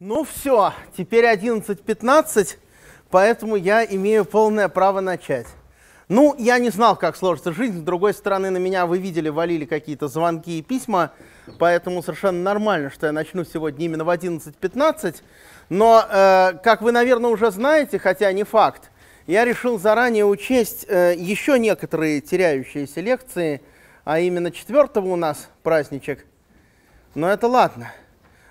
Ну все, теперь 11.15, поэтому я имею полное право начать. Ну, я не знал, как сложится жизнь. С другой стороны, на меня, вы видели, валили какие-то звонки и письма, поэтому совершенно нормально, что я начну сегодня именно в 11.15. Но, э, как вы, наверное, уже знаете, хотя не факт, я решил заранее учесть э, еще некоторые теряющиеся лекции, а именно четвертого у нас праздничек. Но это ладно.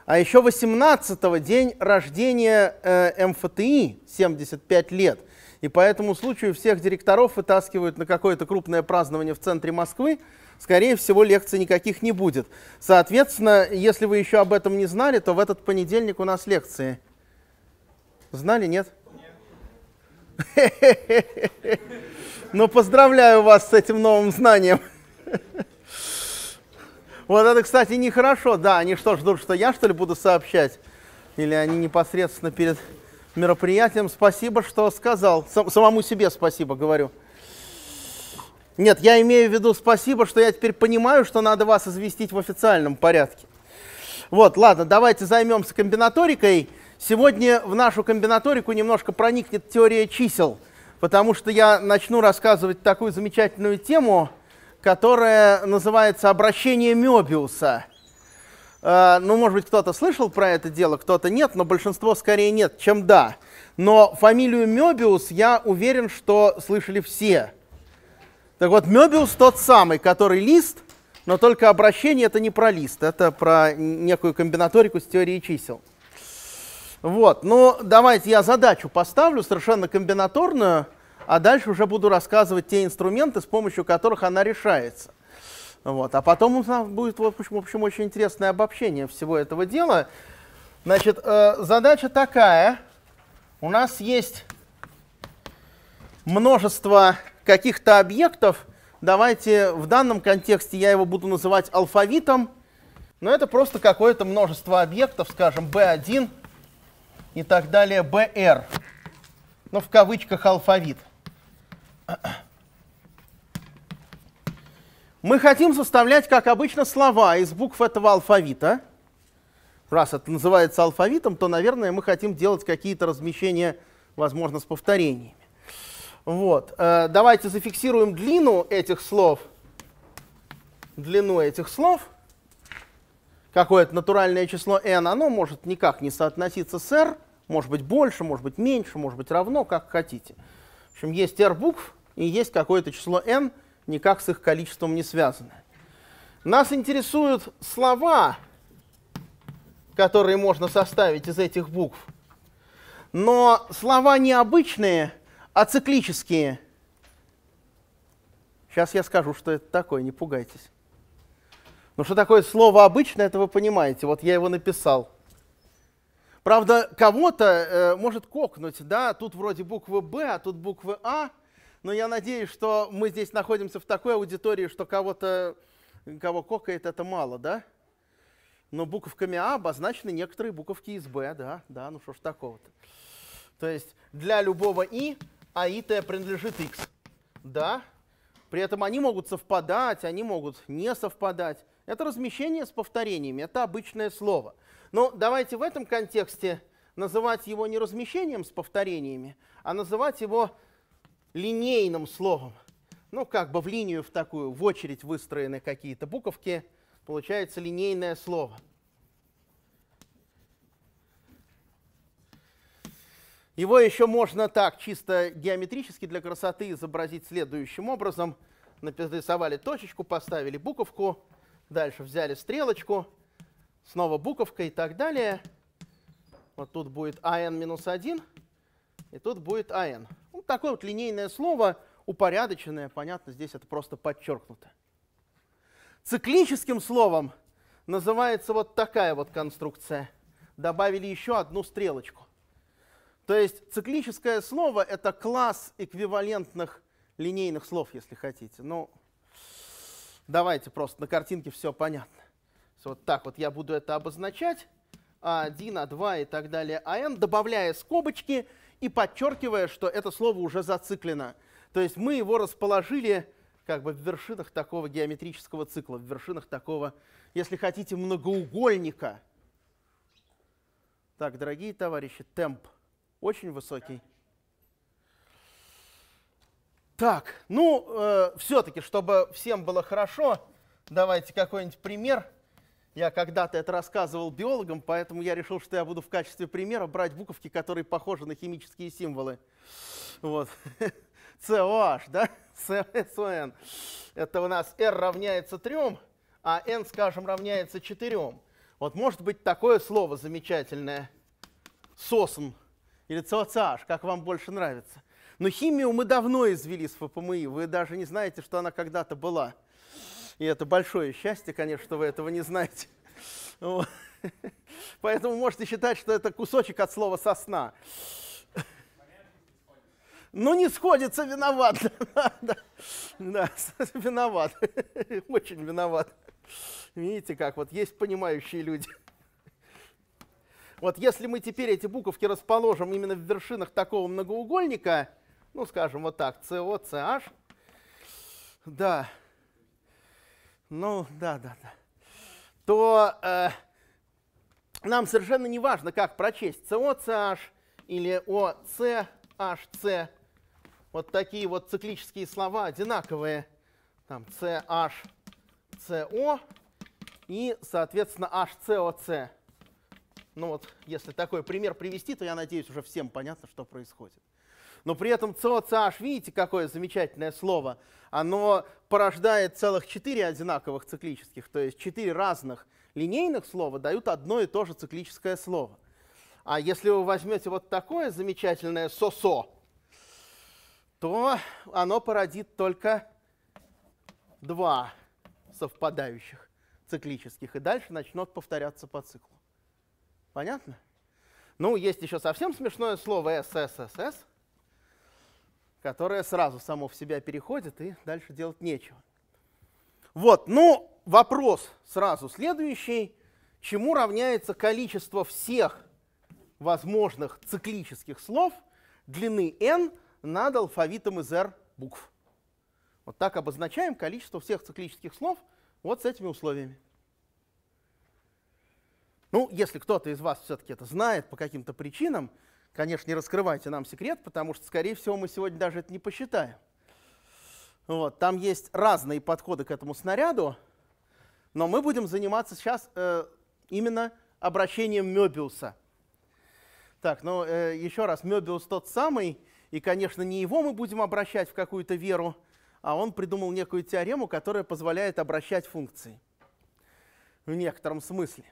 А еще 18-го день рождения э, МФТИ, 75 лет. И по этому случаю всех директоров вытаскивают на какое-то крупное празднование в центре Москвы. Скорее всего, лекций никаких не будет. Соответственно, если вы еще об этом не знали, то в этот понедельник у нас лекции. Знали, нет? Нет. Ну, поздравляю вас с этим новым знанием. Вот это, кстати, нехорошо. Да, они что, ждут, что я, что ли, буду сообщать? Или они непосредственно перед мероприятием? Спасибо, что сказал. Сам, самому себе спасибо говорю. Нет, я имею в виду спасибо, что я теперь понимаю, что надо вас известить в официальном порядке. Вот, ладно, давайте займемся комбинаторикой. Сегодня в нашу комбинаторику немножко проникнет теория чисел, потому что я начну рассказывать такую замечательную тему – которое называется «Обращение Мёбиуса». Э, ну, может быть, кто-то слышал про это дело, кто-то нет, но большинство скорее нет, чем да. Но фамилию Мёбиус, я уверен, что слышали все. Так вот, Мёбиус тот самый, который лист, но только обращение это не про лист, это про некую комбинаторику с теорией чисел. Вот, ну давайте я задачу поставлю совершенно комбинаторную а дальше уже буду рассказывать те инструменты, с помощью которых она решается. Вот. А потом у нас будет, в общем, в общем, очень интересное обобщение всего этого дела. Значит, э, задача такая. У нас есть множество каких-то объектов. Давайте в данном контексте я его буду называть алфавитом. Но это просто какое-то множество объектов, скажем, B1 и так далее, BR. Но ну, в кавычках алфавит. Мы хотим составлять, как обычно, слова из букв этого алфавита. Раз это называется алфавитом, то, наверное, мы хотим делать какие-то размещения, возможно, с повторениями. Вот. Э, давайте зафиксируем длину этих слов. Длину этих слов. Какое-то натуральное число n, оно может никак не соотноситься с r. Может быть больше, может быть меньше, может быть равно, как хотите. В общем, есть r букв и есть какое-то число n, никак с их количеством не связанное. Нас интересуют слова, которые можно составить из этих букв. Но слова не обычные, а циклические. Сейчас я скажу, что это такое, не пугайтесь. Ну что такое слово обычное, это вы понимаете. Вот я его написал. Правда, кого-то э, может кокнуть, да, тут вроде буквы «Б», а тут буквы «А», но я надеюсь, что мы здесь находимся в такой аудитории, что кого-то, кого кокает, это мало, да? Но буковками А обозначены некоторые буковки из Б, да, да, ну что ж такого-то. То есть для любого И а и т принадлежит X, да? При этом они могут совпадать, они могут не совпадать. Это размещение с повторениями, это обычное слово – но ну, давайте в этом контексте называть его не размещением с повторениями, а называть его линейным словом. Ну, как бы в линию в такую, в очередь выстроены какие-то буковки, получается линейное слово. Его еще можно так, чисто геометрически для красоты изобразить следующим образом. Нарисовали точечку, поставили буковку, дальше взяли стрелочку – Снова буковка и так далее. Вот тут будет an-1, и тут будет an. Вот ну, такое вот линейное слово, упорядоченное, понятно, здесь это просто подчеркнуто. Циклическим словом называется вот такая вот конструкция. Добавили еще одну стрелочку. То есть циклическое слово — это класс эквивалентных линейных слов, если хотите. Ну, давайте просто на картинке все понятно. Вот так вот я буду это обозначать. А1, А2 и так далее, АН, добавляя скобочки и подчеркивая, что это слово уже зациклено. То есть мы его расположили как бы в вершинах такого геометрического цикла, в вершинах такого, если хотите, многоугольника. Так, дорогие товарищи, темп очень высокий. Так, ну, э, все-таки, чтобы всем было хорошо, давайте какой-нибудь пример. Я когда-то это рассказывал биологам, поэтому я решил, что я буду в качестве примера брать буковки, которые похожи на химические символы. Вот. COH, да? CSON. Это у нас R равняется 3, а N, скажем, равняется 4. Вот может быть такое слово замечательное. Сосм или COCH, как вам больше нравится. Но химию мы давно извели с ФПМИ, вы даже не знаете, что она когда-то была. И это большое счастье, конечно, что вы этого не знаете. Поэтому можете считать, что это кусочек от слова «сосна». Ну, не сходится, виноват. да, виноват. Очень виноват. Видите, как вот есть понимающие люди. Вот если мы теперь эти буковки расположим именно в вершинах такого многоугольника, ну, скажем, вот так, CO, CH, да, ну да, да, да, то э, нам совершенно не важно, как прочесть COCH или OCHC. Вот такие вот циклические слова одинаковые. Там CHCO и, соответственно, HCOC. Ну вот, если такой пример привести, то я надеюсь, уже всем понятно, что происходит. Но при этом цоцаш, видите, какое замечательное слово, оно порождает целых четыре одинаковых циклических, то есть четыре разных линейных слова дают одно и то же циклическое слово. А если вы возьмете вот такое замечательное сосо, то оно породит только два совпадающих циклических, и дальше начнет повторяться по циклу. Понятно? Ну, есть еще совсем смешное слово «СССС», которое сразу само в себя переходит, и дальше делать нечего. Вот, ну, вопрос сразу следующий. Чему равняется количество всех возможных циклических слов длины n над алфавитом из r букв? Вот так обозначаем количество всех циклических слов вот с этими условиями. Ну, если кто-то из вас все-таки это знает по каким-то причинам, Конечно, не раскрывайте нам секрет, потому что, скорее всего, мы сегодня даже это не посчитаем. Вот, там есть разные подходы к этому снаряду, но мы будем заниматься сейчас э, именно обращением Мёбиуса. Так, ну э, еще раз, Мёбиус тот самый, и, конечно, не его мы будем обращать в какую-то веру, а он придумал некую теорему, которая позволяет обращать функции в некотором смысле.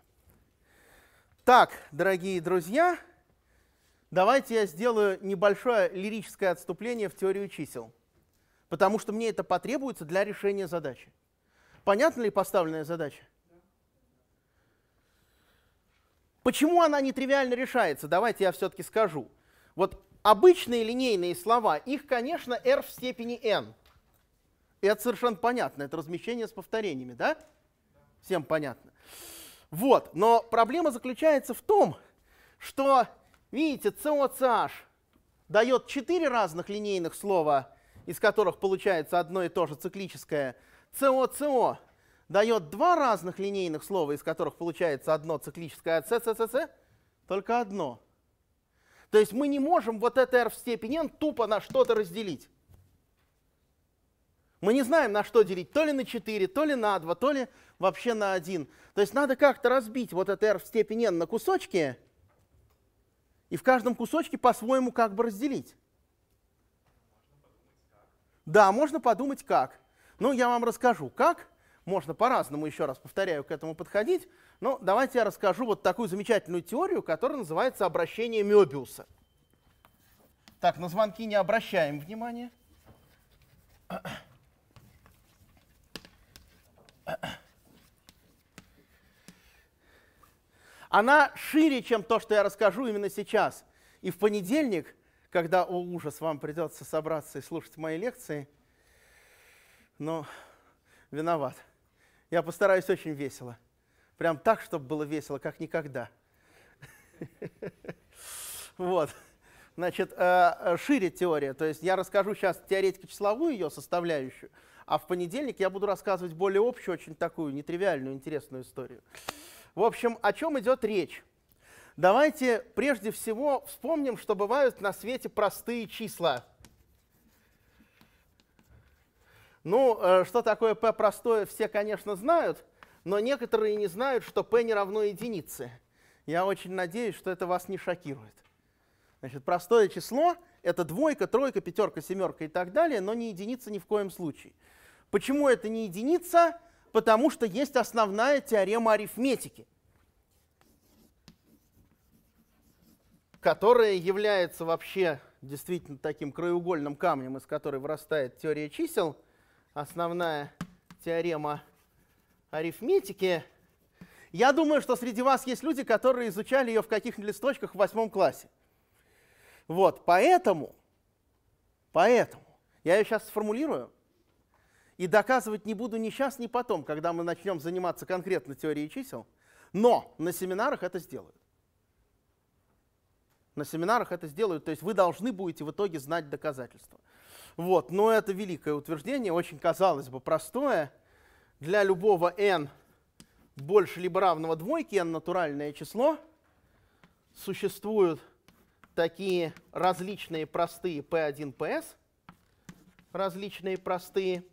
Так, дорогие друзья, Давайте я сделаю небольшое лирическое отступление в теорию чисел, потому что мне это потребуется для решения задачи. Понятна ли поставленная задача? Почему она нетривиально решается? Давайте я все-таки скажу. Вот обычные линейные слова, их, конечно, r в степени n. И это совершенно понятно, это размещение с повторениями, да? Всем понятно. Вот, но проблема заключается в том, что Видите, COCH дает четыре разных линейных слова, из которых получается одно и то же циклическое. COCO дает два разных линейных слова, из которых получается одно циклическое, а CCCC только одно. То есть мы не можем вот это r в степени n тупо на что-то разделить. Мы не знаем, на что делить, то ли на 4, то ли на 2, то ли вообще на 1. То есть надо как-то разбить вот это r в степени n на кусочки, и в каждом кусочке по-своему как бы разделить. Да, можно подумать как. Ну, я вам расскажу, как. Можно по-разному, еще раз повторяю, к этому подходить. Но давайте я расскажу вот такую замечательную теорию, которая называется обращение Мёбиуса. Так, на звонки не обращаем внимания. она шире, чем то, что я расскажу именно сейчас. И в понедельник, когда, о ужас, вам придется собраться и слушать мои лекции, но виноват. Я постараюсь очень весело. Прям так, чтобы было весело, как никогда. Вот. Значит, э, э, шире теория. То есть я расскажу сейчас теоретико-числовую ее составляющую, а в понедельник я буду рассказывать более общую, очень такую нетривиальную, интересную историю. В общем, о чем идет речь? Давайте прежде всего вспомним, что бывают на свете простые числа. Ну, э, что такое p простое, все, конечно, знают, но некоторые не знают, что p не равно единице. Я очень надеюсь, что это вас не шокирует. Значит, простое число — это двойка, тройка, пятерка, семерка и так далее, но не единица ни в коем случае. Почему это не единица? потому что есть основная теорема арифметики, которая является вообще действительно таким краеугольным камнем, из которой вырастает теория чисел, основная теорема арифметики. Я думаю, что среди вас есть люди, которые изучали ее в каких-нибудь листочках в восьмом классе. Вот, поэтому, поэтому, я ее сейчас сформулирую, и доказывать не буду ни сейчас, ни потом, когда мы начнем заниматься конкретно теорией чисел, но на семинарах это сделают. На семинарах это сделают, то есть вы должны будете в итоге знать доказательства. Вот, но это великое утверждение, очень, казалось бы, простое. Для любого n больше либо равного двойки n натуральное число, существуют такие различные простые p1, ps, различные простые,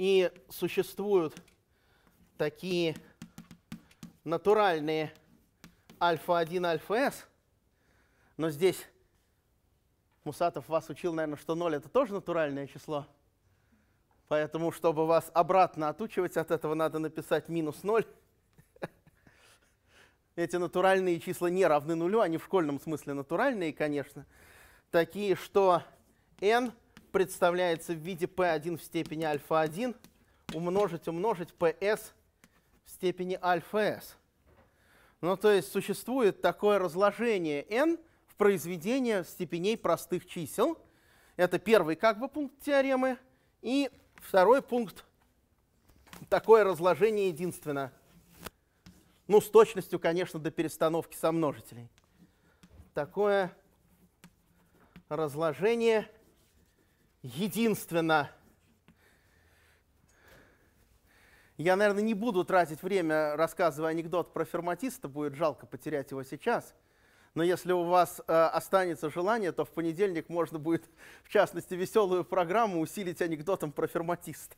И существуют такие натуральные альфа-1, альфа-с, но здесь Мусатов вас учил, наверное, что 0 это тоже натуральное число. Поэтому, чтобы вас обратно отучивать от этого, надо написать минус 0. Эти натуральные числа не равны нулю, они в школьном смысле натуральные, конечно. Такие, что n представляется в виде p1 в степени альфа-1 умножить, умножить ps в степени альфа-s. Ну, то есть существует такое разложение n в произведение степеней простых чисел. Это первый как бы пункт теоремы. И второй пункт — такое разложение единственно. Ну, с точностью, конечно, до перестановки сомножителей. Такое разложение единственно. Я, наверное, не буду тратить время, рассказывая анекдот про ферматиста, будет жалко потерять его сейчас. Но если у вас э, останется желание, то в понедельник можно будет, в частности, веселую программу усилить анекдотом про ферматиста.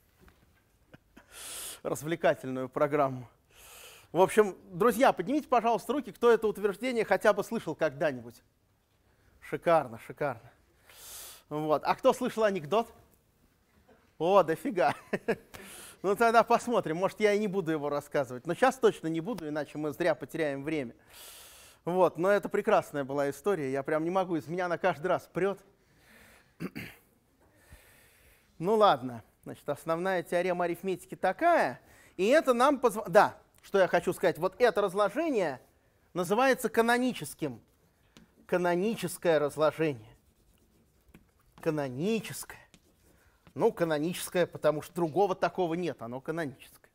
Развлекательную программу. В общем, друзья, поднимите, пожалуйста, руки, кто это утверждение хотя бы слышал когда-нибудь. Шикарно, шикарно. Вот. А кто слышал анекдот? О, дофига. Ну тогда посмотрим, может я и не буду его рассказывать. Но сейчас точно не буду, иначе мы зря потеряем время. Вот, но это прекрасная была история, я прям не могу, из меня на каждый раз прет. Ну ладно, значит, основная теорема арифметики такая, и это нам позволяет... Да, что я хочу сказать, вот это разложение называется каноническим. Каноническое разложение каноническое. Ну, каноническое, потому что другого такого нет, оно каноническое.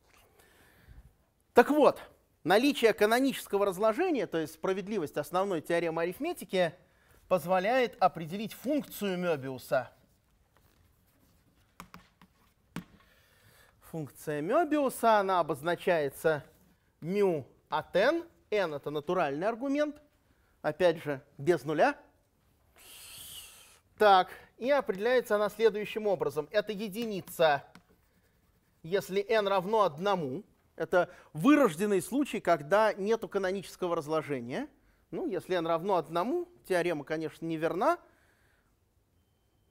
Так вот, наличие канонического разложения, то есть справедливость основной теоремы арифметики, позволяет определить функцию Мёбиуса. Функция Мёбиуса, она обозначается μ от n. n — это натуральный аргумент, опять же, без нуля. Так, и определяется она следующим образом. Это единица, если n равно одному, Это вырожденный случай, когда нет канонического разложения. Ну, если n равно одному, теорема, конечно, неверна.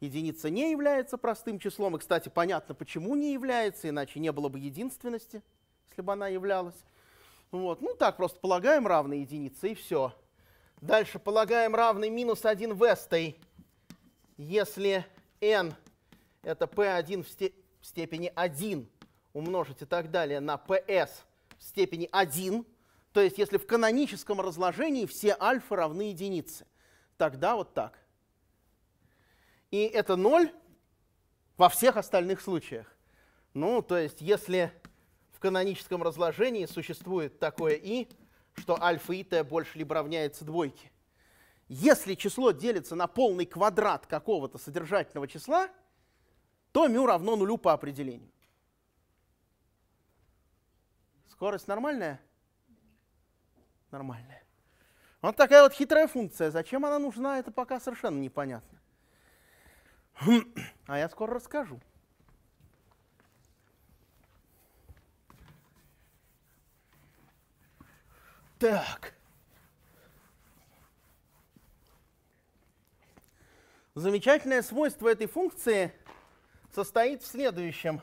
Единица не является простым числом. И, кстати, понятно, почему не является, иначе не было бы единственности, если бы она являлась. Вот. Ну, так просто полагаем равной единице, и все. Дальше полагаем равный минус 1 вестой если n это p1 в, степ в степени 1 умножить и так далее на ps в степени 1, то есть если в каноническом разложении все альфа равны единице, тогда вот так. И это 0 во всех остальных случаях. Ну, то есть если в каноническом разложении существует такое и, что альфа и t больше либо равняется двойке, если число делится на полный квадрат какого-то содержательного числа, то мю равно нулю по определению. Скорость нормальная? Нормальная. Вот такая вот хитрая функция. Зачем она нужна, это пока совершенно непонятно. А я скоро расскажу. Так. Замечательное свойство этой функции состоит в следующем.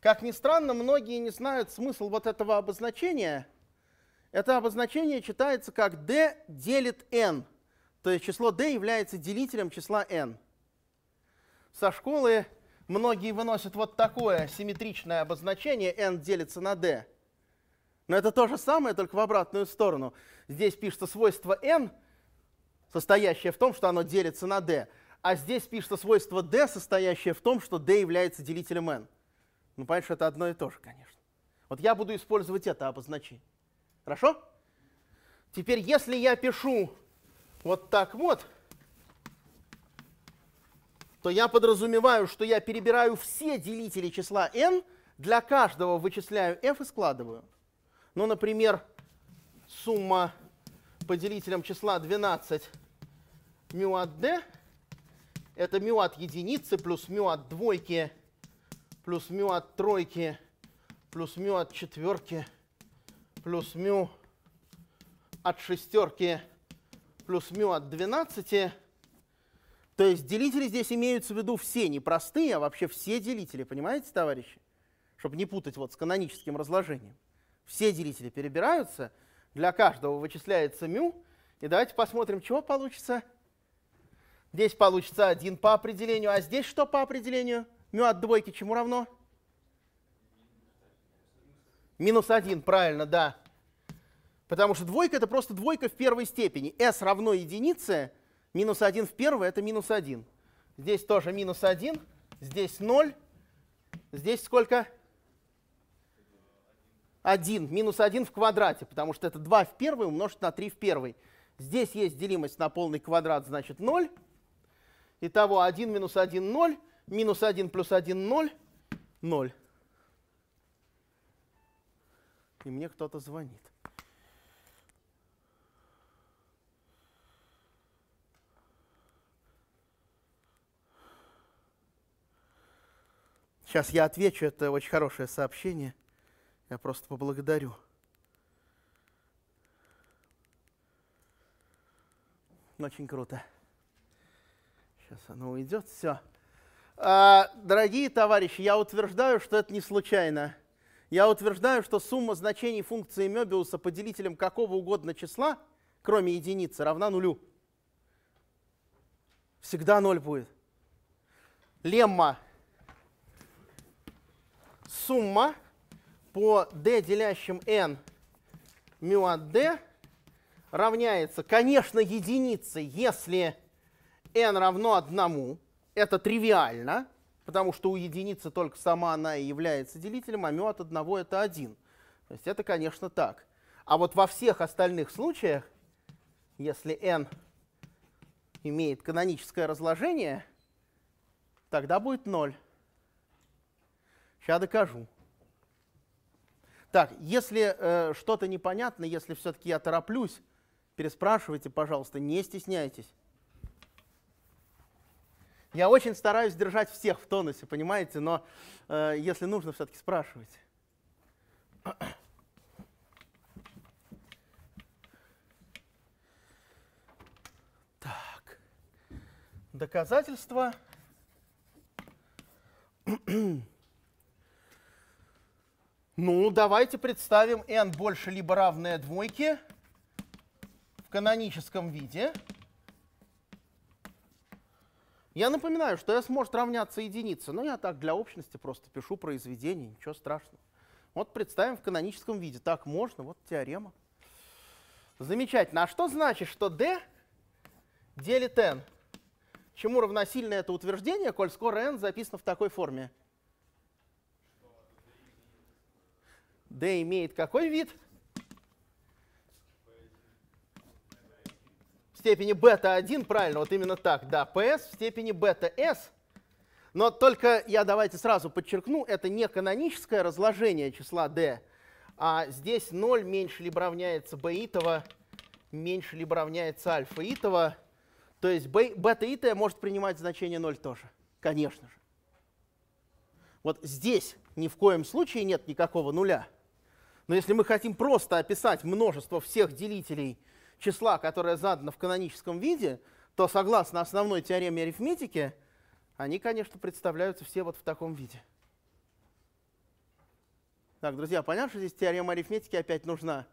Как ни странно, многие не знают смысл вот этого обозначения. Это обозначение читается как d делит n, то есть число d является делителем числа n. Со школы многие выносят вот такое симметричное обозначение n делится на d. Но это то же самое, только в обратную сторону. Здесь пишется свойство n — состоящее в том, что оно делится на d, а здесь пишется свойство d, состоящее в том, что d является делителем n. Ну, понятно, что это одно и то же, конечно. Вот я буду использовать это обозначение. Хорошо? Теперь, если я пишу вот так вот, то я подразумеваю, что я перебираю все делители числа n, для каждого вычисляю f и складываю. Ну, например, сумма поделителем числа 12 μ от d. Это μ от единицы плюс μ от двойки плюс μ от тройки плюс μ от четверки плюс μ от шестерки плюс μ от 12. То есть делители здесь имеются в виду все, не простые, а вообще все делители, понимаете, товарищи? Чтобы не путать вот с каноническим разложением. Все делители перебираются – для каждого вычисляется мю, И давайте посмотрим, чего получится. Здесь получится 1 по определению, а здесь что по определению? Мю от двойки чему равно? Минус 1, правильно, да. Потому что двойка — это просто двойка в первой степени. s равно единице, минус 1 в первой — это минус 1. Здесь тоже минус 1, здесь 0, здесь сколько? 1, минус 1 в квадрате, потому что это 2 в первой умножить на 3 в первой. Здесь есть делимость на полный квадрат, значит 0. Итого 1 минус 1 – 0, минус 1 плюс 1 – 0, 0. И мне кто-то звонит. Сейчас я отвечу, это очень хорошее сообщение. Я просто поблагодарю. Ну, очень круто. Сейчас оно уйдет, все. А, дорогие товарищи, я утверждаю, что это не случайно. Я утверждаю, что сумма значений функции Мёбиуса по делителям какого угодно числа, кроме единицы, равна нулю. Всегда ноль будет. Лемма. Сумма по d, делящим n μ от d, равняется, конечно, единице, если n равно одному, Это тривиально, потому что у единицы только сама она и является делителем, а μ от одного это один, То есть это, конечно, так. А вот во всех остальных случаях, если n имеет каноническое разложение, тогда будет 0. Сейчас докажу. Так, если э, что-то непонятно, если все-таки я тороплюсь, переспрашивайте, пожалуйста, не стесняйтесь. Я очень стараюсь держать всех в тонусе, понимаете, но э, если нужно, все-таки спрашивайте. Так, доказательства. Ну, давайте представим n больше либо равное двойке в каноническом виде. Я напоминаю, что s может равняться единице, но я так для общности просто пишу произведение, ничего страшного. Вот представим в каноническом виде. Так можно, вот теорема. Замечательно. А что значит, что d делит n? Чему равносильно это утверждение, коль скоро n записано в такой форме? D имеет какой вид? В степени бета-1, правильно, вот именно так, да, PS в степени бета-S. Но только я давайте сразу подчеркну, это не каноническое разложение числа D, а здесь 0 меньше либо равняется B меньше либо равняется альфа То есть бета может принимать значение 0 тоже, конечно же. Вот здесь ни в коем случае нет никакого нуля. Но если мы хотим просто описать множество всех делителей числа, которое задано в каноническом виде, то согласно основной теореме арифметики, они, конечно, представляются все вот в таком виде. Так, друзья, понятно, что здесь теорема арифметики опять нужна?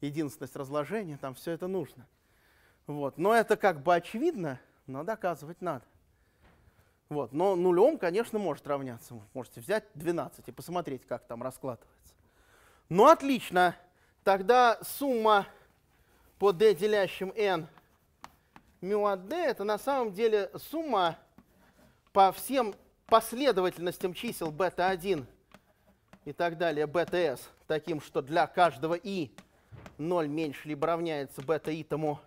Единственность разложения, там все это нужно. Вот. Но это как бы очевидно, но доказывать надо. Вот. Но нулем, конечно, может равняться. Вы можете взять 12 и посмотреть, как там раскладывается. Ну, отлично. Тогда сумма по d делящим n μ от d это на самом деле сумма по всем последовательностям чисел бета-1 и так далее, бета-s, таким, что для каждого i 0 меньше либо равняется бета-и тому,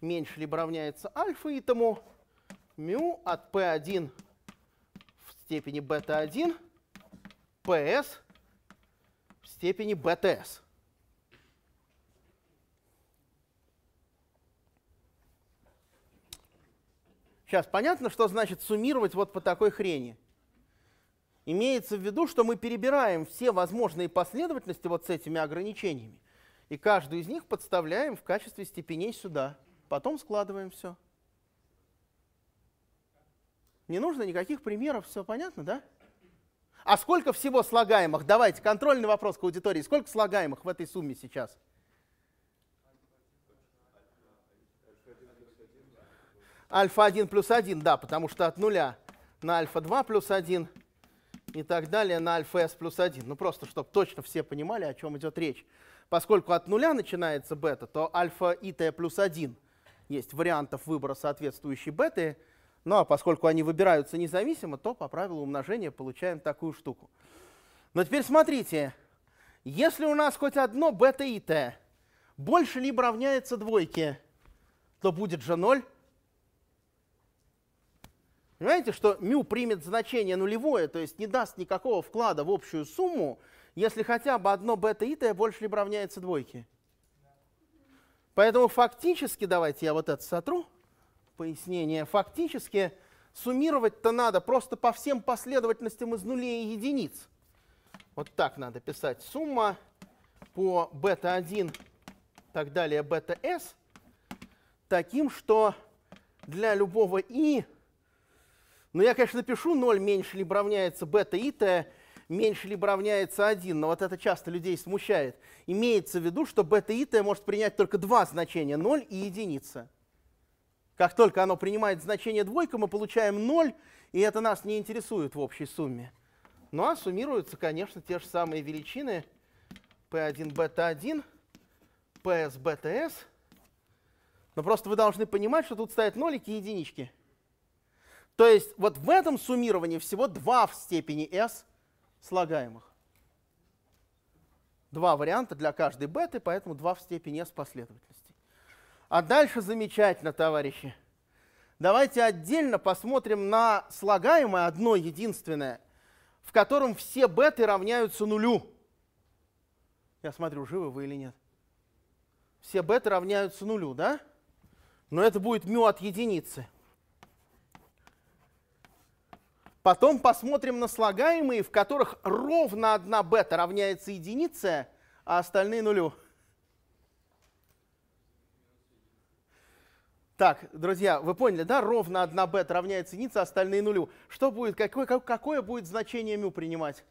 меньше либо равняется альфа-и тому, μ от p1 в степени бета-1, ps – степени БТС. Сейчас понятно, что значит суммировать вот по такой хрени. Имеется в виду, что мы перебираем все возможные последовательности вот с этими ограничениями, и каждую из них подставляем в качестве степеней сюда. Потом складываем все. Не нужно никаких примеров, все понятно, да? А сколько всего слагаемых? Давайте, контрольный вопрос к аудитории. Сколько слагаемых в этой сумме сейчас? Альфа-1 плюс 1, да, потому что от нуля на альфа-2 плюс 1 и так далее на альфа s плюс 1. Ну просто, чтобы точно все понимали, о чем идет речь. Поскольку от нуля начинается бета, то альфа и t плюс 1 есть вариантов выбора соответствующей беты – ну а поскольку они выбираются независимо, то по правилу умножения получаем такую штуку. Но теперь смотрите, если у нас хоть одно бета и t больше либо равняется двойке, то будет же 0. Понимаете, что мю примет значение нулевое, то есть не даст никакого вклада в общую сумму, если хотя бы одно бета и t больше либо равняется двойке. Поэтому фактически, давайте я вот это сотру, пояснение. Фактически суммировать-то надо просто по всем последовательностям из нулей и единиц. Вот так надо писать. Сумма по бета-1, так далее, бета-s, таким, что для любого i, ну я, конечно, напишу 0 меньше либо равняется бета-и, t меньше либо равняется 1, но вот это часто людей смущает. Имеется в виду, что бета-и, t может принять только два значения, 0 и единица. Как только оно принимает значение двойка, мы получаем 0, и это нас не интересует в общей сумме. Ну а суммируются, конечно, те же самые величины P1, бета-1, PS, BTS. Но просто вы должны понимать, что тут стоят нолики и единички. То есть вот в этом суммировании всего 2 в степени S слагаемых. Два варианта для каждой беты, поэтому 2 в степени S последовательности. А дальше замечательно, товарищи. Давайте отдельно посмотрим на слагаемое одно единственное, в котором все беты равняются нулю. Я смотрю, живы вы или нет. Все беты равняются нулю, да? Но это будет мю от единицы. Потом посмотрим на слагаемые, в которых ровно одна бета равняется единице, а остальные нулю. Так, друзья, вы поняли, да? Ровно одна бет равняется единице, остальные нулю. Что будет, какое, какое будет значение мю принимать?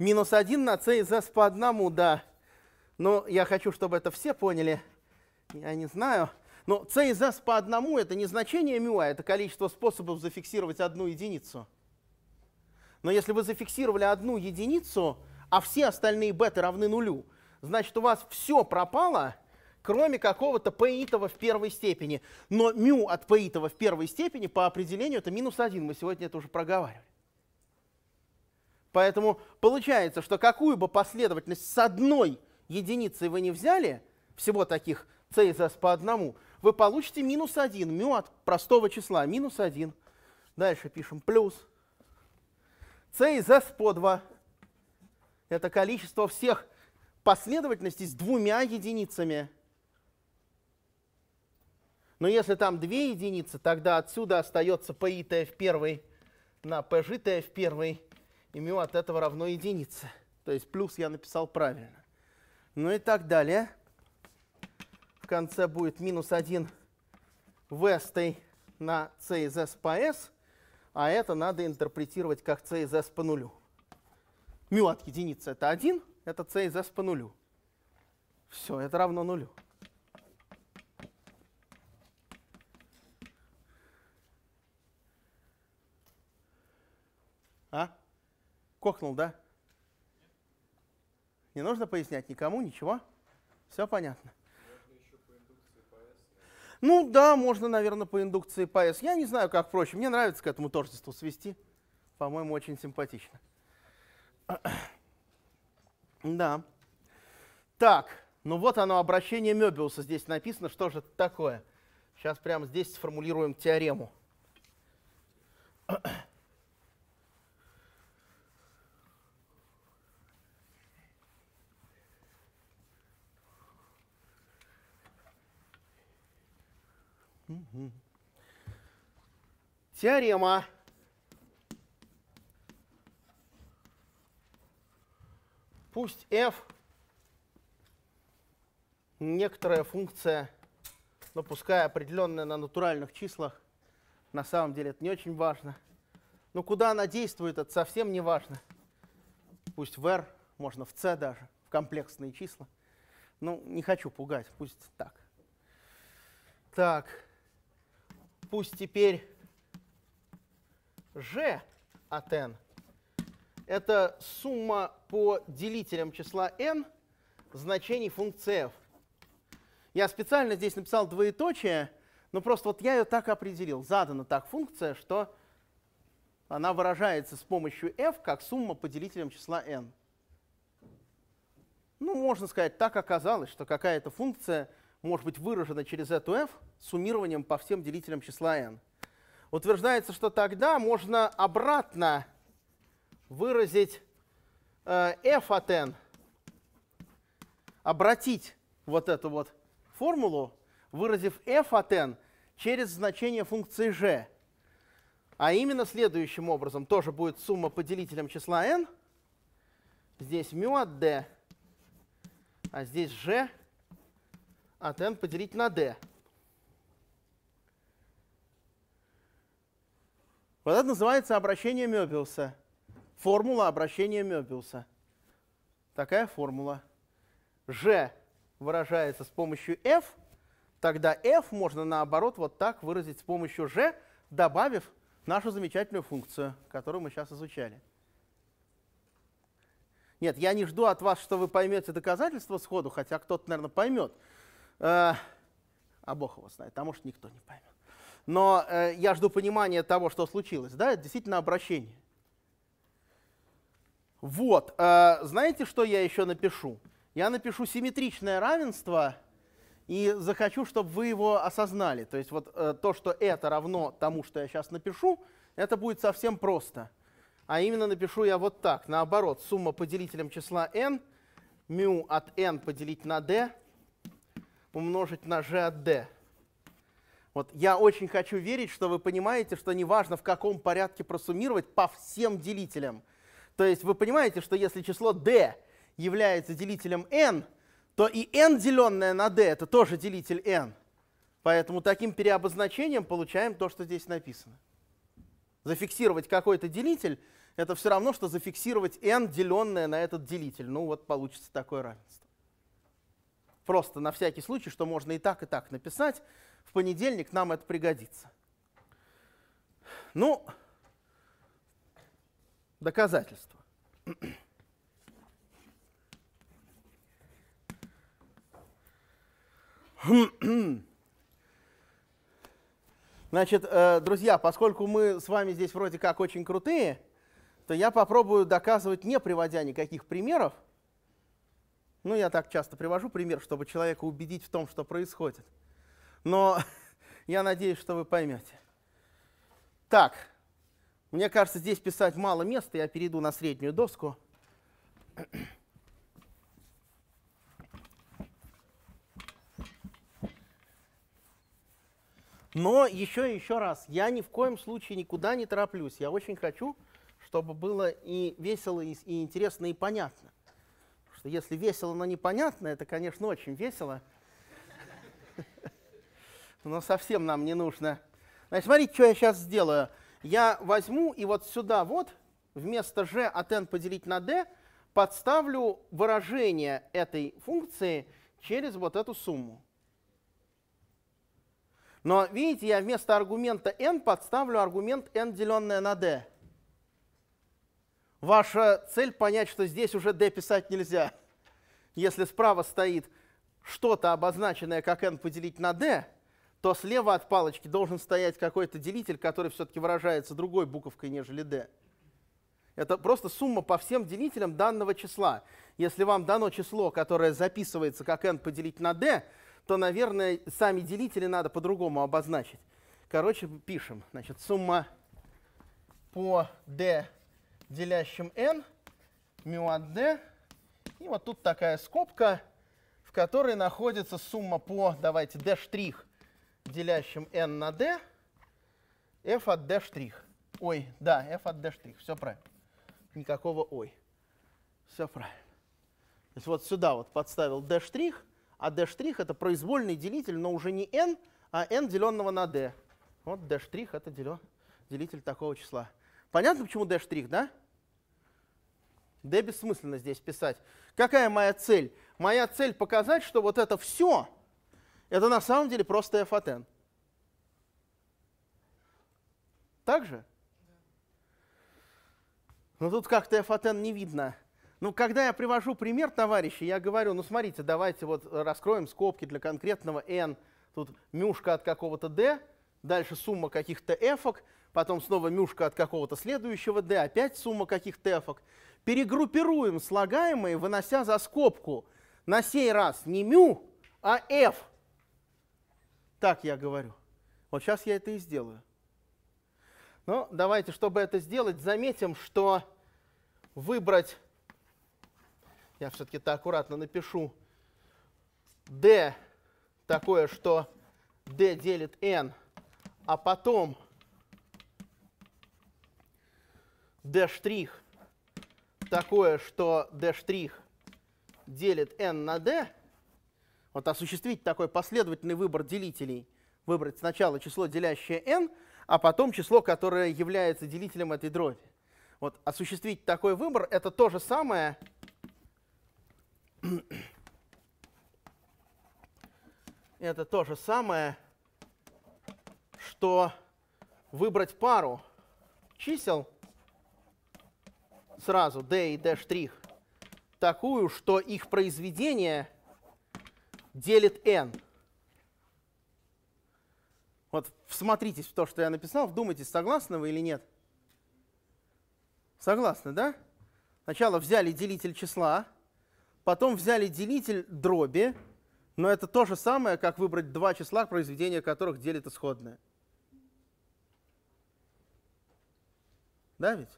Минус 1 на c из s по одному, да. Но я хочу, чтобы это все поняли. Я не знаю. Но c из s по одному это не значение мю, а это количество способов зафиксировать одну единицу. Но если вы зафиксировали одну единицу, а все остальные беты равны нулю, значит, у вас все пропало – кроме какого-то пеитова в первой степени. Но мю от пеитова в первой степени по определению это минус 1. Мы сегодня это уже проговаривали. Поэтому получается, что какую бы последовательность с одной единицей вы не взяли, всего таких c по одному, вы получите минус 1, мю от простого числа, минус 1. Дальше пишем плюс c по 2. Это количество всех последовательностей с двумя единицами. Но если там две единицы, тогда отсюда остается pi t в первой на pg t в первой, и μ от этого равно единице. То есть плюс я написал правильно. Ну и так далее. В конце будет минус 1 в s на c из s по s, а это надо интерпретировать как c из s по нулю. Мю от единицы это 1, это c из s по нулю. Все, это равно нулю. Кохнул, да? Не нужно пояснять никому, ничего? Все понятно. Ну да, можно, наверное, по индукции ПС. Я не знаю, как проще. Мне нравится к этому торжеству свести. По-моему, очень симпатично. Да. Так, ну вот оно, обращение Мебиуса здесь написано. Что же это такое? Сейчас прямо здесь сформулируем теорему. Теорема. Пусть f некоторая функция, но пускай определенная на натуральных числах, на самом деле это не очень важно. Но куда она действует, это совсем не важно. Пусть в r, можно в c даже, в комплексные числа. Ну, не хочу пугать, пусть так. Так, пусть теперь g от n это сумма по делителям числа n значений функции f. Я специально здесь написал двоеточие, но просто вот я ее так определил. Задана так функция, что она выражается с помощью f как сумма по делителям числа n. Ну, можно сказать, так оказалось, что какая-то функция может быть выражена через эту f суммированием по всем делителям числа n утверждается, что тогда можно обратно выразить э, f от n, обратить вот эту вот формулу, выразив f от n через значение функции g. А именно следующим образом тоже будет сумма по делителям числа n. Здесь μ от d, а здесь g от n поделить на d. Вот это называется обращение Мёбиуса. Формула обращения Мёбиуса. Такая формула. G выражается с помощью F, тогда F можно наоборот вот так выразить с помощью G, добавив нашу замечательную функцию, которую мы сейчас изучали. Нет, я не жду от вас, что вы поймете доказательства сходу, хотя кто-то, наверное, поймет. Э, а Бог его знает, а может, никто не поймет но э, я жду понимания того, что случилось, да, это действительно обращение. Вот, э, знаете, что я еще напишу? Я напишу симметричное равенство и захочу, чтобы вы его осознали. То есть вот э, то, что это равно тому, что я сейчас напишу, это будет совсем просто. А именно напишу я вот так, наоборот, сумма поделителем числа n, μ от n поделить на d умножить на g от d. Вот я очень хочу верить, что вы понимаете, что неважно в каком порядке просуммировать по всем делителям. То есть вы понимаете, что если число d является делителем n, то и n, деленное на d, это тоже делитель n. Поэтому таким переобозначением получаем то, что здесь написано. Зафиксировать какой-то делитель – это все равно, что зафиксировать n, деленное на этот делитель. Ну вот получится такое равенство просто на всякий случай, что можно и так, и так написать. В понедельник нам это пригодится. Ну, доказательства. Значит, э, друзья, поскольку мы с вами здесь вроде как очень крутые, то я попробую доказывать, не приводя никаких примеров, ну, я так часто привожу пример, чтобы человека убедить в том, что происходит. Но я надеюсь, что вы поймете. Так, мне кажется, здесь писать мало места, я перейду на среднюю доску. Но еще и еще раз, я ни в коем случае никуда не тороплюсь. Я очень хочу, чтобы было и весело, и, и интересно, и понятно что если весело, но непонятно, это, конечно, очень весело. Но совсем нам не нужно. Значит, смотрите, что я сейчас сделаю. Я возьму и вот сюда вот, вместо g от n поделить на d, подставлю выражение этой функции через вот эту сумму. Но, видите, я вместо аргумента n подставлю аргумент n, деленное на d. Ваша цель понять, что здесь уже D писать нельзя. Если справа стоит что-то обозначенное как n поделить на d, то слева от палочки должен стоять какой-то делитель, который все-таки выражается другой буковкой, нежели d. Это просто сумма по всем делителям данного числа. Если вам дано число, которое записывается как n поделить на d, то, наверное, сами делители надо по-другому обозначить. Короче, пишем. Значит, сумма по d делящим n, мю от d. И вот тут такая скобка, в которой находится сумма по, давайте, d' делящим n на d, f от d'. Ой, да, f от d', все правильно. Никакого ой. Все правильно. То есть вот сюда вот подставил d', а d' это произвольный делитель, но уже не n, а n деленного на d. Вот d' это делен делитель такого числа. Понятно, почему D', да? D бессмысленно здесь писать. Какая моя цель? Моя цель показать, что вот это все, это на самом деле просто f от n. Так же? Но ну, тут как-то f от n не видно. Ну, когда я привожу пример, товарищи, я говорю, ну, смотрите, давайте вот раскроем скобки для конкретного n. Тут мюшка от какого-то d, дальше сумма каких-то f, -ок, потом снова мюшка от какого-то следующего D, опять сумма каких-то F. -ок. Перегруппируем слагаемые, вынося за скобку. На сей раз не мю, а F. Так я говорю. Вот сейчас я это и сделаю. но ну, давайте, чтобы это сделать, заметим, что выбрать, я все-таки это аккуратно напишу, d такое, что d делит n, а потом d' такое, что d' делит n на d, вот осуществить такой последовательный выбор делителей, выбрать сначала число, делящее n, а потом число, которое является делителем этой дроби. Вот осуществить такой выбор — это то же самое, это то же самое, что выбрать пару чисел — сразу D и D' такую, что их произведение делит n. Вот всмотритесь в то, что я написал, вдумайтесь, согласны вы или нет. Согласны, да? Сначала взяли делитель числа, потом взяли делитель дроби, но это то же самое, как выбрать два числа, произведение которых делит исходное. Да ведь?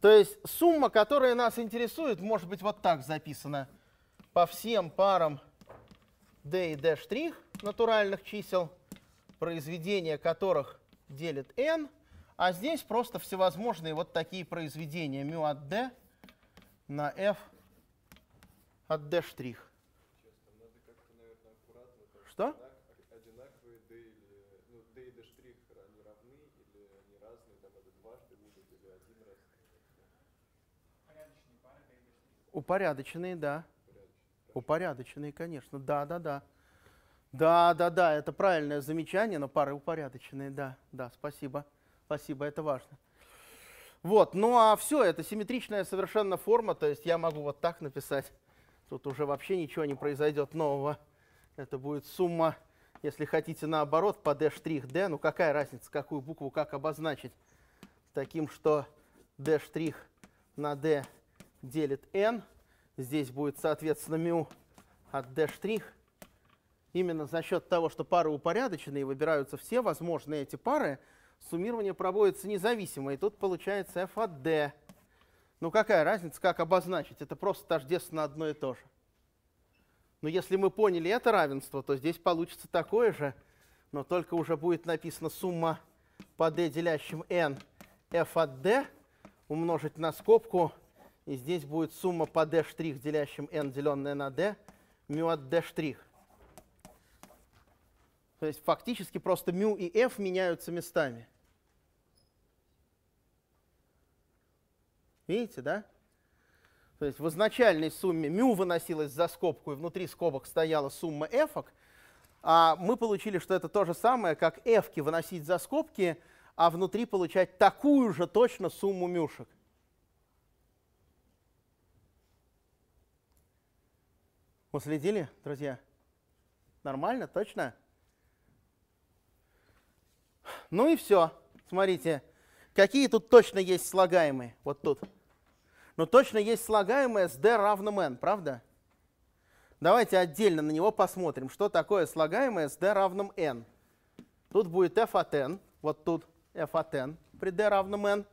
То есть сумма, которая нас интересует, может быть вот так записана. По всем парам d и d' натуральных чисел, произведение которых делит n, а здесь просто всевозможные вот такие произведения μ от d на f от d'. Честно, надо как-то, наверное, аккуратно. Что? Упорядоченные, да. Упорядоченные, конечно. Да, да, да. Да, да, да, это правильное замечание, но пары упорядоченные, да, да, спасибо, спасибо, это важно. Вот, ну а все, это симметричная совершенно форма, то есть я могу вот так написать, тут уже вообще ничего не произойдет нового. Это будет сумма, если хотите наоборот, под d'd, ну какая разница, какую букву как обозначить, таким, что d' на d делит n. Здесь будет, соответственно, μ от d' именно за счет того, что пары упорядочены и выбираются все возможные эти пары, суммирование проводится независимо, и тут получается f от d. Ну какая разница, как обозначить? Это просто тождественно одно и то же. Но если мы поняли это равенство, то здесь получится такое же, но только уже будет написана сумма по d делящим n f от d умножить на скобку и здесь будет сумма по d' делящим n, деленное на d, μ от d'. То есть фактически просто μ и f меняются местами. Видите, да? То есть в изначальной сумме μ выносилось за скобку, и внутри скобок стояла сумма f, а мы получили, что это то же самое, как f выносить за скобки, а внутри получать такую же точно сумму мюшек. Мы следили, друзья? Нормально, точно? Ну и все. Смотрите, какие тут точно есть слагаемые. Вот тут. Но ну, точно есть слагаемое с d равным n, правда? Давайте отдельно на него посмотрим, что такое слагаемое с d равным n. Тут будет f от n, вот тут f от n при d равном n.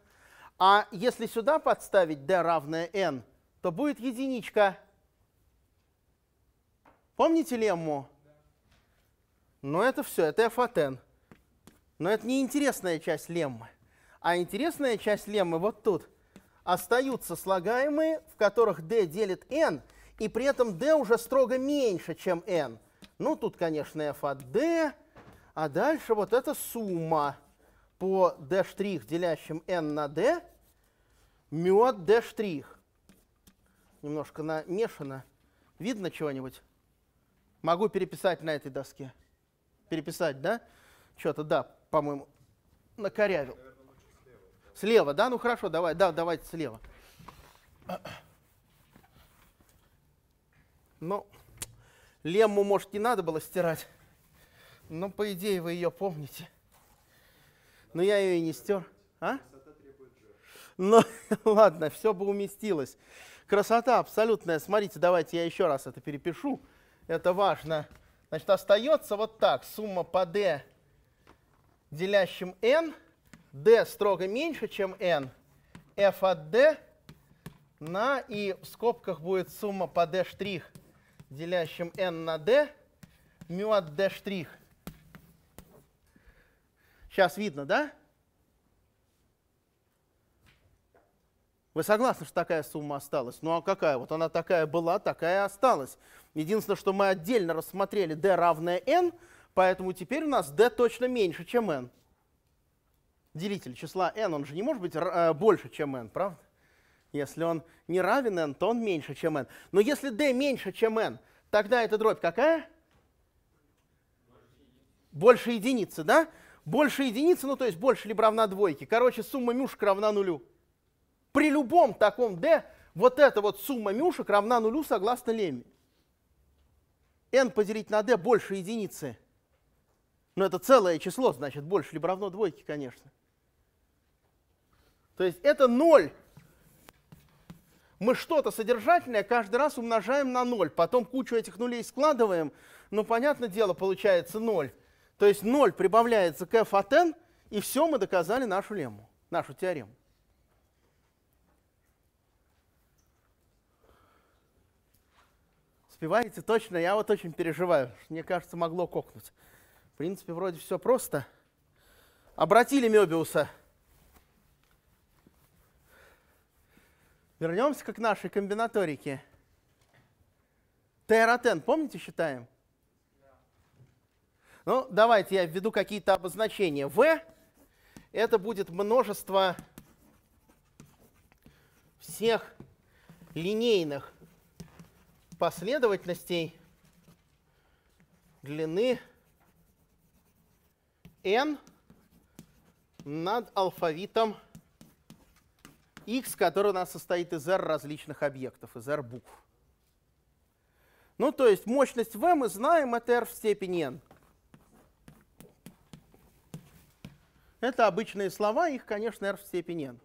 А если сюда подставить d равное n, то будет единичка. Помните лемму? Но это все, это f от n. Но это не интересная часть леммы. А интересная часть леммы вот тут. Остаются слагаемые, в которых d делит n, и при этом d уже строго меньше, чем n. Ну, тут, конечно, f от d, а дальше вот эта сумма по d' делящим n на d, мю от d'. Немножко намешано. Видно чего-нибудь? Могу переписать на этой доске. Переписать, да? Что-то, да, по-моему, накорявил. слева. слева, да? Ну хорошо, давай, да, давайте слева. Ну, лемму, может, не надо было стирать. Но, по идее, вы ее помните. Но я ее и не стер. А? Ну, ладно, все бы уместилось. Красота абсолютная. Смотрите, давайте я еще раз это перепишу это важно. Значит, остается вот так. Сумма по d делящим n. d строго меньше, чем n. f от d на, и в скобках будет сумма по d' штрих делящим n на d, мю от d'. Сейчас видно, да? Вы согласны, что такая сумма осталась? Ну а какая? Вот она такая была, такая осталась. Единственное, что мы отдельно рассмотрели d равное n, поэтому теперь у нас d точно меньше, чем n. Делитель числа n, он же не может быть э, больше, чем n, правда? Если он не равен n, то он меньше, чем n. Но если d меньше, чем n, тогда эта дробь какая? Больше единицы, да? Больше единицы, ну то есть больше либо равна двойке. Короче, сумма мюшка равна нулю. При любом таком d вот эта вот сумма мюшек равна нулю согласно лемме. n поделить на d больше единицы. Но это целое число, значит, больше либо равно двойке, конечно. То есть это 0. Мы что-то содержательное каждый раз умножаем на 0, потом кучу этих нулей складываем, но, ну, понятное дело, получается 0. То есть 0 прибавляется к f от n, и все, мы доказали нашу лемму нашу теорему. Успеваете точно? Я вот очень переживаю. Мне кажется, могло кокнуть. В принципе, вроде все просто. Обратили Мебиуса. Вернемся к нашей комбинаторике. Теротен, помните, считаем? Ну, давайте я введу какие-то обозначения. В – это будет множество всех линейных последовательностей длины n над алфавитом x, который у нас состоит из r различных объектов, из r букв. Ну, то есть мощность v мы знаем, это r в степени n. Это обычные слова, их, конечно, r в степени n.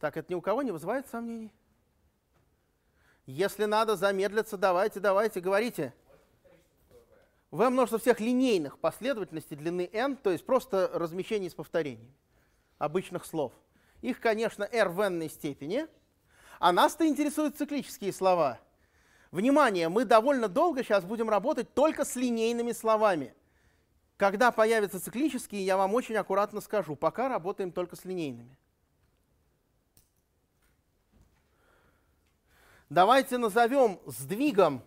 Так, это ни у кого не вызывает сомнений? Если надо замедлиться, давайте, давайте, говорите. В множество всех линейных последовательностей длины n, то есть просто размещений с повторениями обычных слов. Их, конечно, r в n степени, а нас-то интересуют циклические слова. Внимание, мы довольно долго сейчас будем работать только с линейными словами. Когда появятся циклические, я вам очень аккуратно скажу. Пока работаем только с линейными. давайте назовем сдвигом.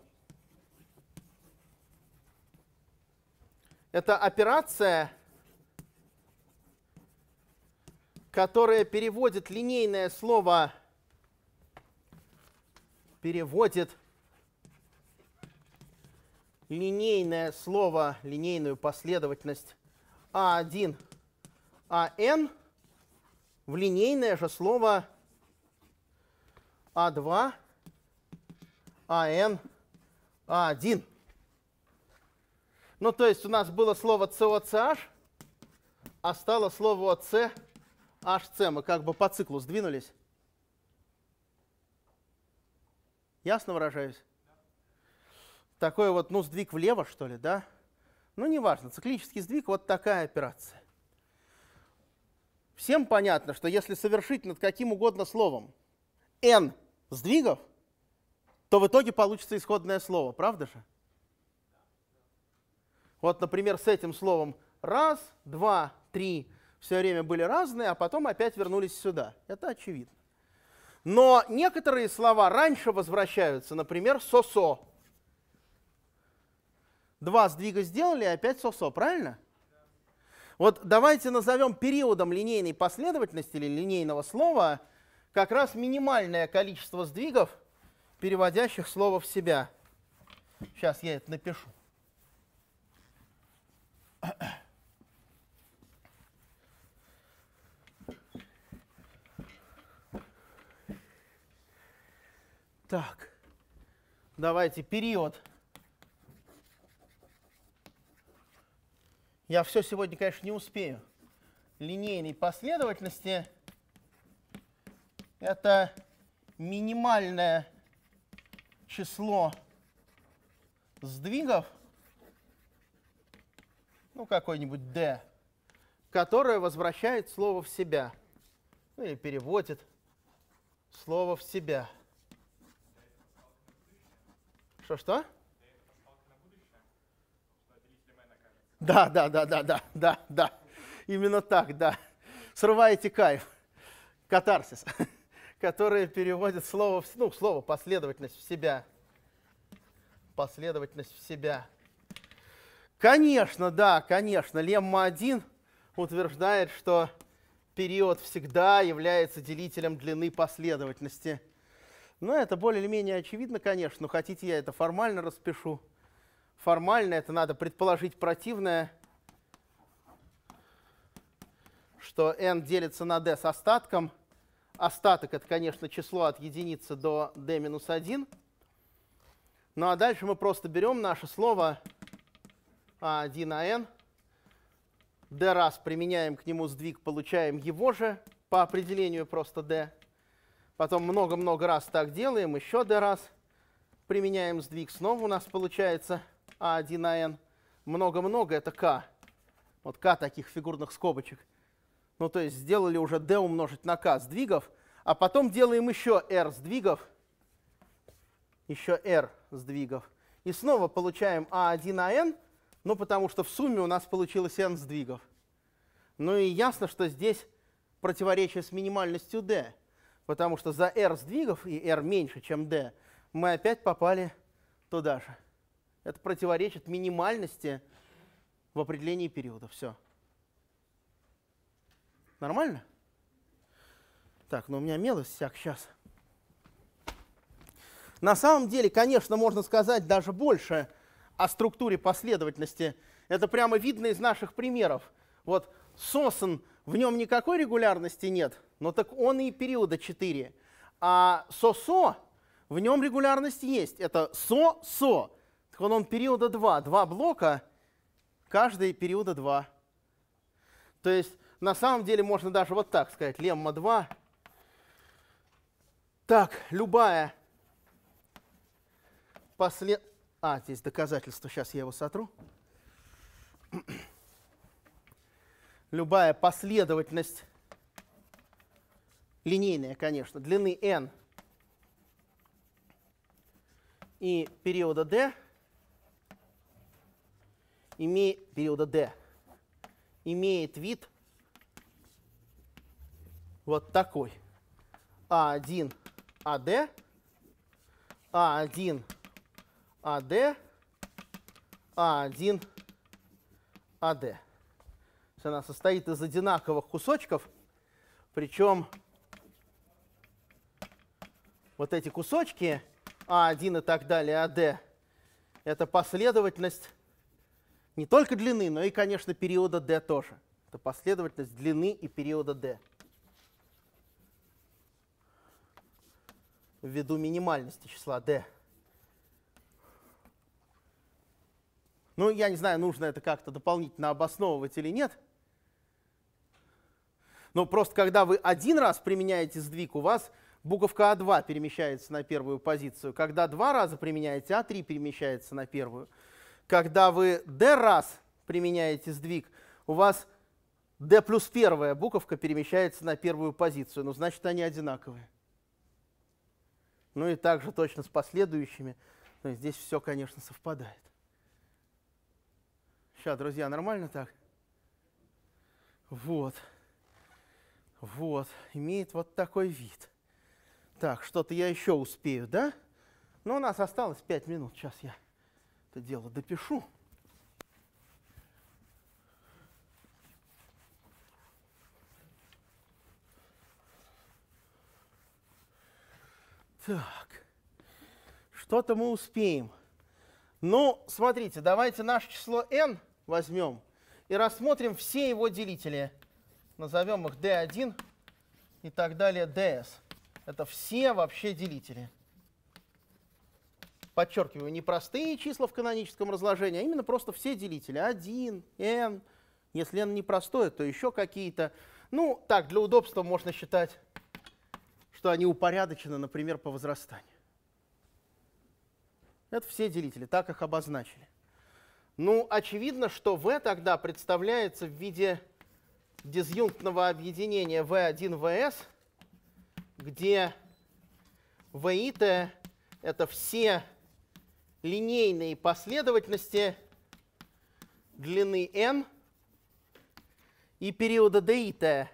Это операция, которая переводит линейное слово, переводит линейное слово, линейную последовательность А1, АН в линейное же слово А2, АН1. А ну, то есть у нас было слово COCH, а стало слово OC, HC. Мы как бы по циклу сдвинулись. Ясно выражаюсь? Такой вот, ну, сдвиг влево, что ли, да? Ну, неважно, циклический сдвиг, вот такая операция. Всем понятно, что если совершить над каким угодно словом n сдвигов, то в итоге получится исходное слово, правда же? Вот, например, с этим словом раз, два, три все время были разные, а потом опять вернулись сюда. Это очевидно. Но некоторые слова раньше возвращаются, например, сосо. Два сдвига сделали, и а опять сосо, правильно? Вот давайте назовем периодом линейной последовательности или линейного слова как раз минимальное количество сдвигов – переводящих слово в себя. Сейчас я это напишу. Так, давайте период. Я все сегодня, конечно, не успею. Линейной последовательности это минимальная число сдвигов, ну, какой-нибудь d, которое возвращает слово в себя, ну, или переводит слово в себя. Что-что? Да, да, да, да, да, да, да. Именно так, да. Срываете кайф. Катарсис которые переводят слово, ну, слово последовательность в себя. Последовательность в себя. Конечно, да, конечно, лемма 1 утверждает, что период всегда является делителем длины последовательности. Но это более или менее очевидно, конечно, но хотите я это формально распишу. Формально это надо предположить противное, что n делится на d с остатком – Остаток – это, конечно, число от единицы до d минус 1. Ну а дальше мы просто берем наше слово a1, an, а d раз применяем к нему сдвиг, получаем его же по определению просто d. Потом много-много раз так делаем, еще d раз применяем сдвиг, снова у нас получается a1, а an. А много-много – это k. Вот k таких фигурных скобочек – ну то есть сделали уже d умножить на k сдвигов, а потом делаем еще r сдвигов, еще r сдвигов. И снова получаем a1, а an, а ну потому что в сумме у нас получилось n сдвигов. Ну и ясно, что здесь противоречие с минимальностью d, потому что за r сдвигов и r меньше, чем d, мы опять попали туда же. Это противоречит минимальности в определении периода. Все. Нормально? Так, но ну у меня мелость всяк сейчас. На самом деле, конечно, можно сказать даже больше о структуре последовательности. Это прямо видно из наших примеров. Вот сосен, в нем никакой регулярности нет, но так он и периода 4. А сосо, в нем регулярность есть. Это со-со. Так он, он периода 2. Два блока, каждый периода 2. То есть на самом деле можно даже вот так сказать. Лемма 2. Так, любая послед... А, здесь доказательство. Сейчас я его сотру. Любая последовательность, линейная, конечно, длины n и периода d, имеет периода d имеет вид вот такой. А1, АД, А1, АД, А1, АД. Она состоит из одинаковых кусочков, причем вот эти кусочки А1 и так далее, АД, это последовательность не только длины, но и, конечно, периода D тоже. Это последовательность длины и периода D. ввиду минимальности числа d. Ну, я не знаю, нужно это как-то дополнительно обосновывать или нет. Но просто когда вы один раз применяете сдвиг, у вас буковка А2 перемещается на первую позицию. Когда два раза применяете, А3 перемещается на первую. Когда вы D раз применяете сдвиг, у вас D плюс первая буковка перемещается на первую позицию. Ну, значит, они одинаковые. Ну и также точно с последующими. То есть здесь все, конечно, совпадает. Сейчас, друзья, нормально так? Вот. Вот. Имеет вот такой вид. Так, что-то я еще успею, да? Но ну, у нас осталось 5 минут. Сейчас я это дело допишу. Так, что-то мы успеем. Ну, смотрите, давайте наше число n возьмем и рассмотрим все его делители. Назовем их d1 и так далее ds. Это все вообще делители. Подчеркиваю, не простые числа в каноническом разложении, а именно просто все делители. 1, n. Если n непростое, то еще какие-то. Ну, так, для удобства можно считать что они упорядочены, например, по возрастанию. Это все делители, так их обозначили. Ну, очевидно, что V тогда представляется в виде дизъюнктного объединения V1-VS, где VIT — это все линейные последовательности длины n и периода dIt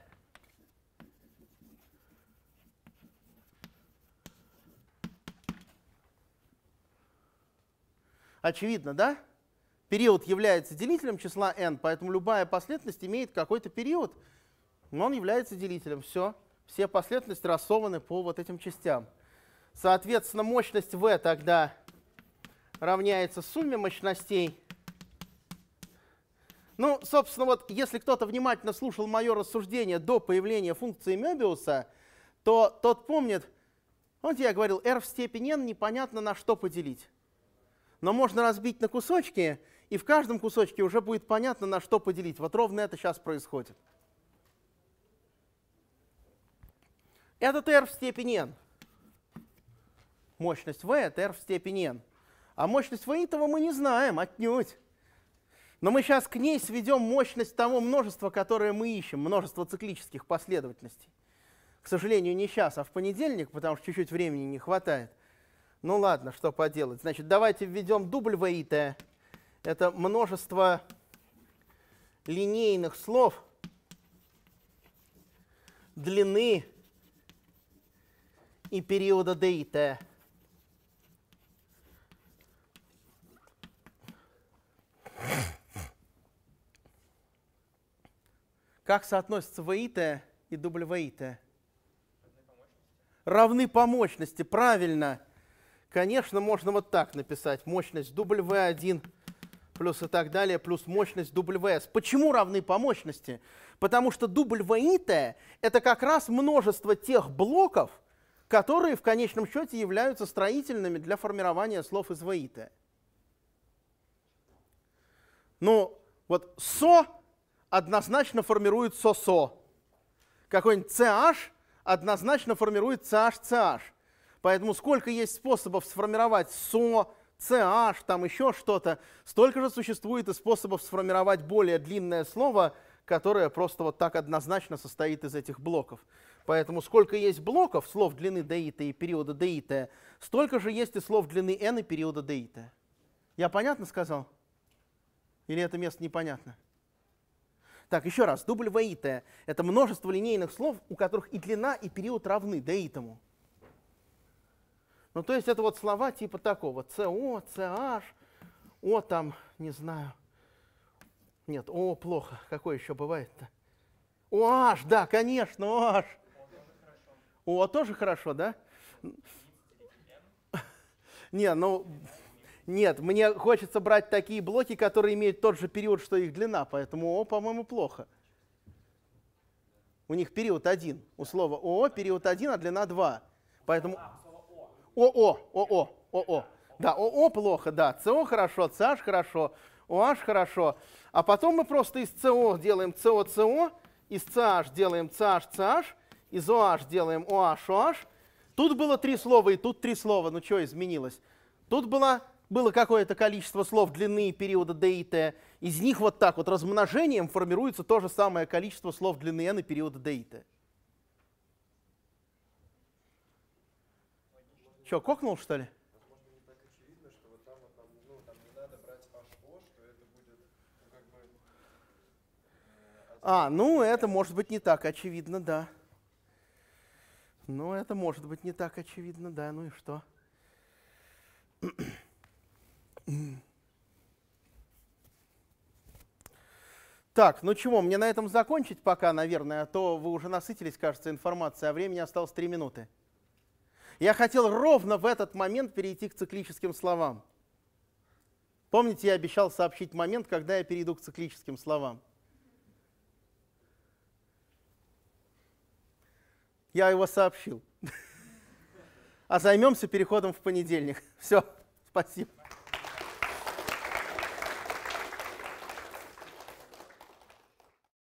Очевидно, да? Период является делителем числа n, поэтому любая последовательность имеет какой-то период, но он является делителем. Все, все последовательности рассованы по вот этим частям. Соответственно, мощность V тогда равняется сумме мощностей. Ну, собственно, вот если кто-то внимательно слушал мое рассуждение до появления функции Мебиуса, то тот помнит, вот я говорил, r в степени n непонятно на что поделить но можно разбить на кусочки, и в каждом кусочке уже будет понятно, на что поделить. Вот ровно это сейчас происходит. это r в степени n. Мощность v — это r в степени n. А мощность v этого мы не знаем, отнюдь. Но мы сейчас к ней сведем мощность того множества, которое мы ищем, множество циклических последовательностей. К сожалению, не сейчас, а в понедельник, потому что чуть-чуть времени не хватает. Ну ладно, что поделать. Значит, давайте введем W Это множество линейных слов длины и периода dt. Как соотносятся VIT и WIT? Равны по мощности, правильно. Конечно, можно вот так написать. Мощность W1 плюс и так далее, плюс мощность WS. Почему равны по мощности? Потому что W это как раз множество тех блоков, которые в конечном счете являются строительными для формирования слов из ВИТ. Ну, вот СО однозначно формирует СОСО. Какой-нибудь CH однозначно формирует ch CH. Поэтому сколько есть способов сформировать СО, CH, там еще что-то, столько же существует и способов сформировать более длинное слово, которое просто вот так однозначно состоит из этих блоков. Поэтому сколько есть блоков слов длины d и периода d столько же есть и слов длины n и периода d Я понятно сказал? Или это место непонятно? Так, еще раз, дубль v и t – это множество линейных слов, у которых и длина, и период равны d и ну, то есть это вот слова типа такого. СО, CH, О там, не знаю. Нет, О плохо. Какое еще бывает-то? OH, да, конечно, OH. О, тоже хорошо, да? Не, ну, нет, мне хочется брать такие блоки, которые имеют тот же период, что их длина, поэтому О, по-моему, плохо. У них период один. У слова ОО период один, а длина два, Поэтому... А, ОО, ОО, ОО. Да, ОО плохо, да. СО хорошо, CH хорошо, OH хорошо. А потом мы просто из СО делаем СО, СО, из CH делаем CH, CH, из OH делаем OH, OH. Тут было три слова и тут три слова. Ну что изменилось? Тут было, было какое-то количество слов длины периода D и T. Из них вот так вот размножением формируется то же самое количество слов длины N и периода D и T. Че, кокнул, что ли? А, ну это может быть не так очевидно, да. Ну это может быть не так очевидно, да. Ну и что? Так, ну чего, мне на этом закончить пока, наверное, а то вы уже насытились, кажется, информацией, а времени осталось 3 минуты. Я хотел ровно в этот момент перейти к циклическим словам. Помните, я обещал сообщить момент, когда я перейду к циклическим словам. Я его сообщил. А займемся переходом в понедельник. Все, спасибо.